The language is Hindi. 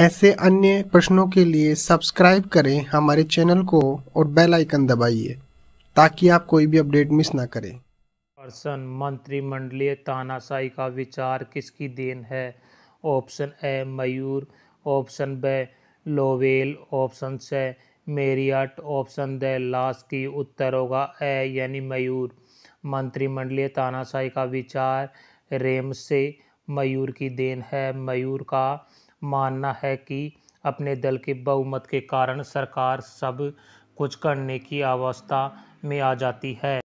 ऐसे अन्य प्रश्नों के लिए सब्सक्राइब करें हमारे चैनल को और बेल आइकन दबाइए ताकि आप कोई भी अपडेट मिस ना करें पर्सन मंत्रिमंडलीय तानाशाही का विचार किसकी देन है ऑप्शन ए मयूर ऑप्शन ब लोवेल ऑप्शन से मेरियट ऑप्शन द लास्ट की उत्तर होगा ए यानी मयूर मंत्रिमंडलीय तानाशाही का विचार रेम से मयूर की देन है मयूर का मानना है कि अपने दल के बहुमत के कारण सरकार सब कुछ करने की अवस्था में आ जाती है